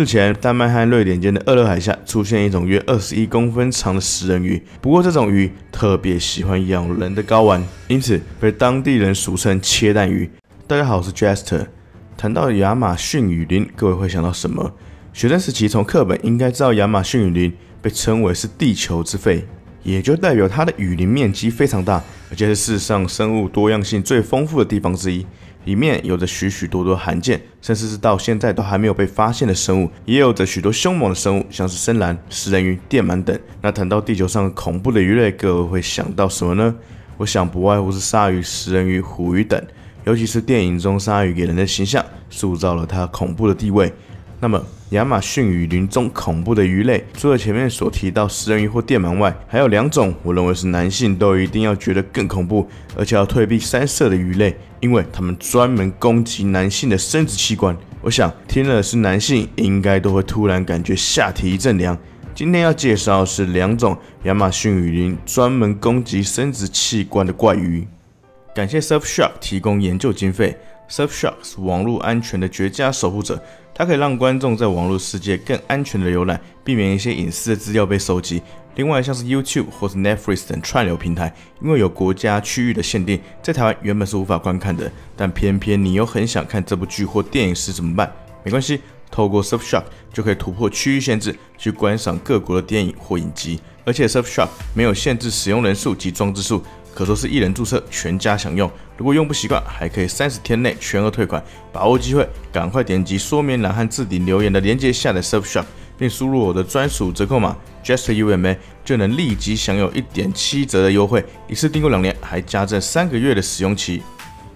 日前，丹麦和瑞典间的厄勒海峡出现一种约二十一公分长的食人鱼，不过这种鱼特别喜欢咬人的睾丸，因此被当地人俗称“切蛋鱼”。大家好，我是 Jester。谈到亚马逊雨林，各位会想到什么？学生时期从课本应该知道，亚马逊雨林被称为是地球之肺，也就代表它的雨林面积非常大，而且是世上生物多样性最丰富的地方之一。里面有着许许多多罕见，甚至是到现在都还没有被发现的生物，也有着许多凶猛的生物，像是深蓝食人鱼、电鳗等。那谈到地球上恐怖的鱼类，各位会想到什么呢？我想不外乎是鲨鱼、食人鱼、虎鱼等，尤其是电影中鲨鱼给人的形象塑造了它恐怖的地位。那么，亚马逊雨林中恐怖的鱼类，除了前面所提到食人鱼或电鳗外，还有两种，我认为是男性都一定要觉得更恐怖，而且要退避三舍的鱼类，因为它们专门攻击男性的生殖器官。我想听了是男性应该都会突然感觉下体一阵凉。今天要介绍是两种亚马逊雨林专门攻击生殖器官的怪鱼。感谢 Surfshark 提供研究经费，Surfshark 网络安全的绝佳守护者。它可以让观众在网络世界更安全的浏览，避免一些隐私的资料被收集。另外，像是 YouTube 或是 Netflix 等串流平台，因为有国家区域的限定，在台湾原本是无法观看的。但偏偏你又很想看这部剧或电影时怎么办？没关系，透过 s u f s h o p 就可以突破区域限制，去观赏各国的电影或影集。而且 s u f s h o p 没有限制使用人数及装置数。可说是一人注册，全家享用。如果用不习惯，还可以三十天内全额退款。把握机会，赶快点击说明栏和置顶留言的链接下载 SubShop，并输入我的专属折扣码 JustUMA，就能立即享有一点七折的优惠。一次订购两年，还加赠三个月的使用期。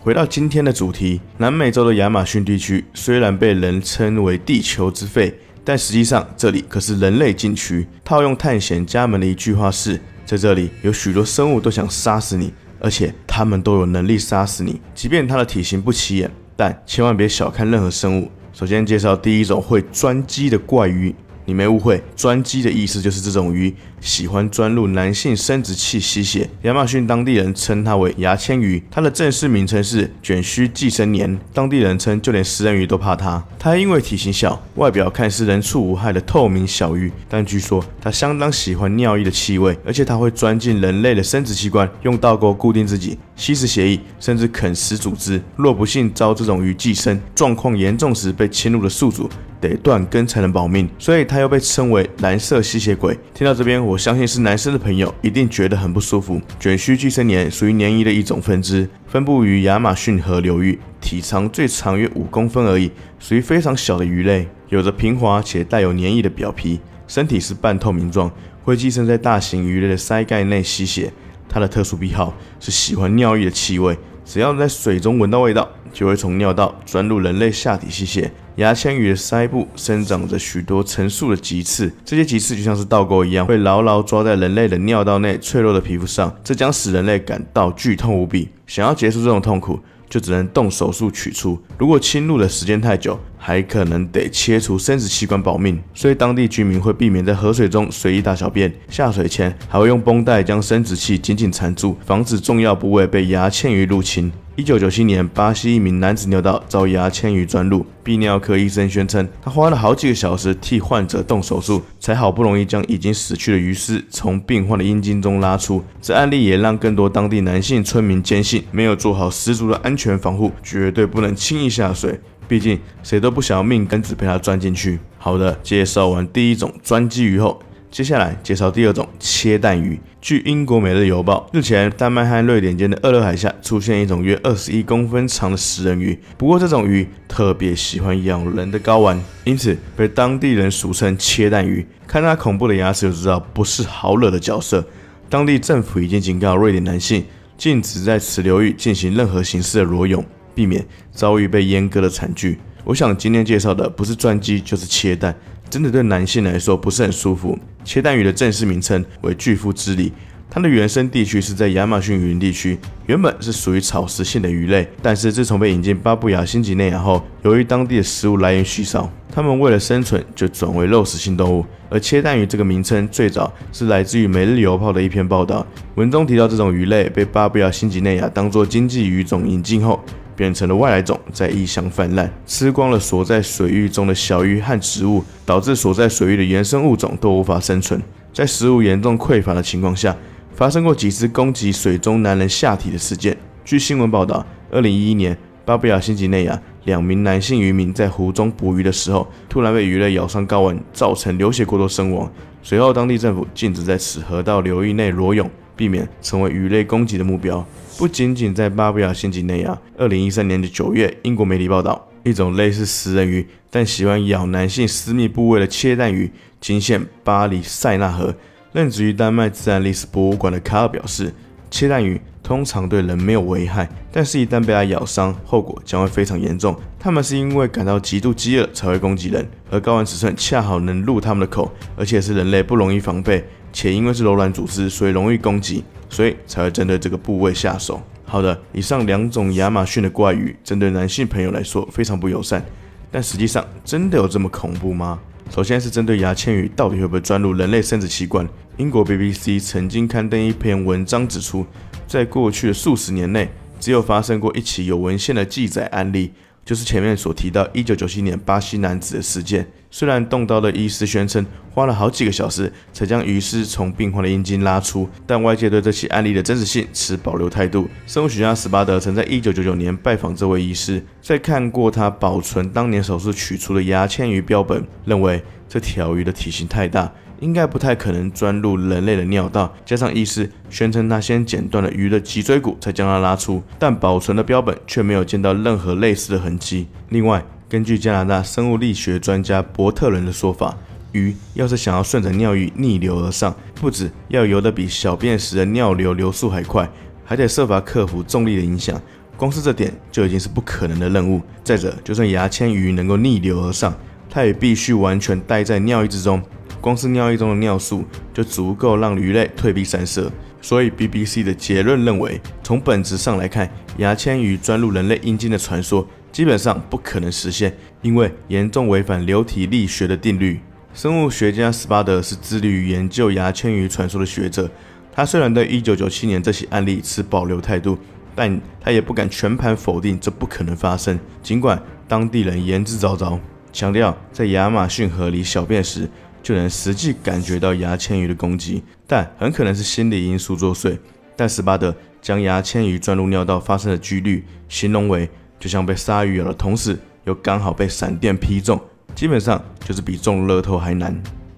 回到今天的主题，南美洲的亚马逊地区虽然被人称为地球之肺，但实际上这里可是人类禁区。套用探险家们的一句话是。在这里有许多生物都想杀死你，而且它们都有能力杀死你。即便它的体型不起眼，但千万别小看任何生物。首先介绍第一种会钻机的怪鱼。你没误会，钻机的意思就是这种鱼喜欢钻入男性生殖器吸血。亚马逊当地人称它为牙签鱼，它的正式名称是卷须寄生鲶。当地人称，就连食人鱼都怕它。它因为体型小，外表看似人畜无害的透明小鱼，但据说它相当喜欢尿液的气味，而且它会钻进人类的生殖器官，用倒钩固定自己，吸食血液，甚至啃食组织。若不幸遭这种鱼寄生，状况严重时被侵入的宿主。得断根才能保命，所以它又被称为蓝色吸血鬼。听到这边，我相信是男生的朋友一定觉得很不舒服。卷须寄生鲶属于鲶鱼的一种分支，分布于亚马逊河流域，体长最长约五公分而已，属于非常小的鱼类，有着平滑且带有黏液的表皮，身体是半透明状，会寄生在大型鱼类的鳃盖内吸血。它的特殊癖好是喜欢尿液的气味，只要在水中闻到味道，就会从尿道钻入人类下体吸血。牙签鱼的腮部生长着许多成熟的棘刺，这些棘刺就像是倒钩一样，会牢牢抓在人类的尿道内脆弱的皮肤上，这将使人类感到剧痛无比。想要结束这种痛苦，就只能动手术取出。如果侵入的时间太久，还可能得切除生殖器官保命，所以当地居民会避免在河水中随意大小便。下水前还会用绷带将生殖器紧紧缠住，防止重要部位被牙签鱼入侵。一九九七年，巴西一名男子尿道遭牙签鱼钻入，泌尿科医生宣称他花了好几个小时替患者动手术，才好不容易将已经死去的鱼尸从病患的阴茎中拉出。这案例也让更多当地男性村民坚信，没有做好十足的安全防护，绝对不能轻易下水。毕竟谁都不想要命根子被他钻进去。好的，介绍完第一种钻机鱼后，接下来介绍第二种切蛋鱼。据英国《每日邮报》日前，丹麦和瑞典间的厄勒海峡出现一种约二十一公分长的食人鱼，不过这种鱼特别喜欢咬人的睾丸，因此被当地人俗称切蛋鱼。看它恐怖的牙齿就知道，不是好惹的角色。当地政府已经警告瑞典男性，禁止在此流域进行任何形式的裸泳。避免遭遇被阉割的惨剧。我想今天介绍的不是钻机就是切蛋，真的对男性来说不是很舒服。切蛋鱼的正式名称为巨腹之鲤，它的原生地区是在亚马逊雨林地区，原本是属于草食性的鱼类，但是自从被引进巴布亚新几内亚后，由于当地的食物来源稀少，它们为了生存就转为肉食性动物。而切蛋鱼这个名称最早是来自于《每日邮报》的一篇报道，文中提到这种鱼类被巴布亚新几内亚当作经济鱼种引进后。变成了外来种，在异乡泛滥，吃光了所在水域中的小鱼和植物，导致所在水域的原生物种都无法生存。在食物严重匮乏的情况下，发生过几次攻击水中男人下体的事件。据新闻报道，二零一一年，巴布亚新几内亚两名男性渔民在湖中捕鱼的时候，突然被鱼类咬伤睾丸，造成流血过多身亡。随后，当地政府禁止在此河道流域内裸泳。避免成为鱼类攻击的目标，不仅仅在巴布亚新几内亚。二零一三年的九月，英国媒体报道，一种类似食人鱼但喜欢咬男性私密部位的切蛋鱼惊现巴黎塞纳河。任职于丹麦自然历史博物馆的卡尔表示，切蛋鱼通常对人没有危害，但是一旦被它咬伤，后果将会非常严重。它们是因为感到极度饥饿才会攻击人，而睾丸尺寸恰好能入它们的口，而且是人类不容易防备。且因为是柔软组织，所以容易攻击，所以才会针对这个部位下手。好的，以上两种亚马逊的怪鱼，针对男性朋友来说非常不友善，但实际上真的有这么恐怖吗？首先是针对牙签鱼，到底会不会钻入人类生殖器官？英国 BBC 曾经刊登一篇文章指出，在过去的数十年内，只有发生过一起有文献的记载案例。就是前面所提到一九九七年巴西男子的事件。虽然动刀的医师宣称花了好几个小时才将鱼尸从病患的阴茎拉出，但外界对这起案例的真实性持保留态度。生物学家斯巴德曾在一九九九年拜访这位医师，在看过他保存当年手术取出的牙签鱼标本，认为这条鱼的体型太大。应该不太可能钻入人类的尿道。加上医师宣称，他先剪断了鱼的脊椎骨，才将它拉出，但保存的标本却没有见到任何类似的痕迹。另外，根据加拿大生物力学专家伯特伦的说法，鱼要是想要顺着尿液逆流而上，不止要游得比小便时的尿流流速还快，还得设法克服重力的影响。光是这点就已经是不可能的任务。再者，就算牙签鱼能够逆流而上，它也必须完全待在尿液之中。光是尿液中的尿素就足够让鱼类退避三舍，所以 BBC 的结论认为，从本质上来看，牙签鱼钻入人类阴茎的传说基本上不可能实现，因为严重违反流体力学的定律。生物学家斯巴德是致力于研究牙签鱼传说的学者，他虽然对1997年这起案例持保留态度，但他也不敢全盘否定这不可能发生。尽管当地人言之凿凿，强调在亚马逊河里小便时。就能实际感觉到牙签鱼的攻击，但很可能是心理因素作祟。但斯巴德将牙签鱼钻入尿道发生的几率形容为就像被鲨鱼咬的同时又刚好被闪电劈中，基本上就是比中乐透还难。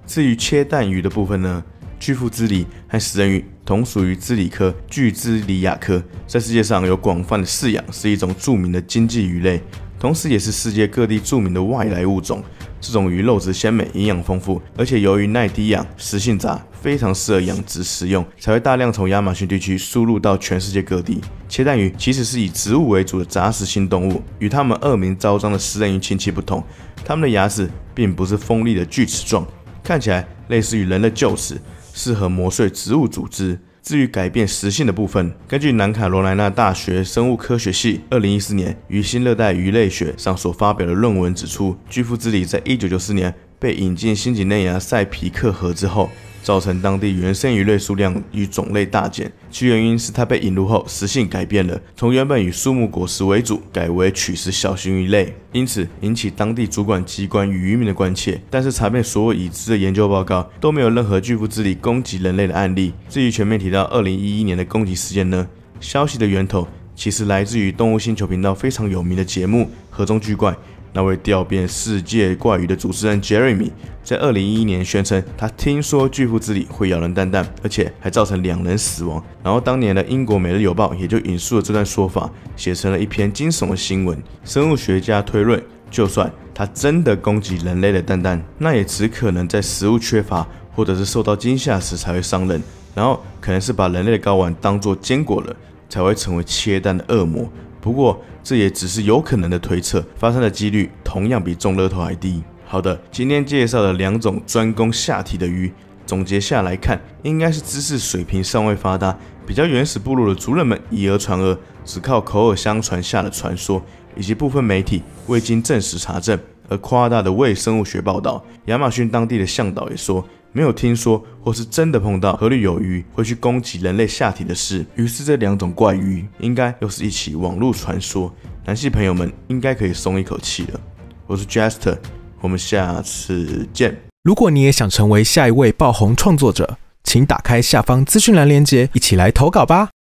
至于切蛋鱼的部分呢，巨腹脂鲤和食人鱼同属于脂鲤科巨脂鲤亚科，在世界上有广泛的饲养，是一种著名的经济鱼类。同时，也是世界各地著名的外来物种。这种鱼肉质鲜美，营养丰富，而且由于耐低氧、食性杂，非常适合养殖食用，才会大量从亚马逊地区输入到全世界各地。切蛋鱼其实是以植物为主的杂食性动物，与它们恶名昭彰的食人鱼亲戚不同，它们的牙齿并不是锋利的锯齿状，看起来类似于人的臼齿，适合磨碎植物组织。至于改变实性的部分，根据南卡罗来纳大学生物科学系2014年于《新热带鱼类学》上所发表的论文指出，巨腹之鲤在一九九四年被引进新几内亚塞皮克河之后。造成当地原生鱼类数量与种类大减，其原因是它被引入后食性改变了，从原本以树木果实为主，改为取食小型鱼类，因此引起当地主管机关与渔民的关切。但是查遍所有已知的研究报告，都没有任何巨腹之力攻击人类的案例。至于前面提到二零一一年的攻击事件呢？消息的源头其实来自于动物星球频道非常有名的节目《河中巨怪》。那位钓遍世界怪鱼的主持人 Jeremy，在二零一一年宣称他听说巨腹之力会咬人蛋蛋，而且还造成两人死亡。然后当年的英国《每日邮报》也就引述了这段说法，写成了一篇惊悚的新闻。生物学家推论，就算它真的攻击人类的蛋蛋，那也只可能在食物缺乏或者是受到惊吓时才会伤人。然后可能是把人类的睾丸当作坚果了，才会成为切蛋的恶魔。不过。这也只是有可能的推测，发生的几率同样比中乐透还低。好的，今天介绍的两种专攻下体的鱼。总结下来看，应该是知识水平尚未发达、比较原始部落的族人们以讹传讹，只靠口耳相传下的传说，以及部分媒体未经证实查证而夸大的伪生物学报道。亚马逊当地的向导也说。没有听说或是真的碰到河里有鱼会去攻击人类下体的事，于是这两种怪鱼应该又是一起网络传说。男性朋友们应该可以松一口气了。我是 Jester，我们下次见。如果你也想成为下一位爆红创作者，请打开下方资讯栏链接，一起来投稿吧。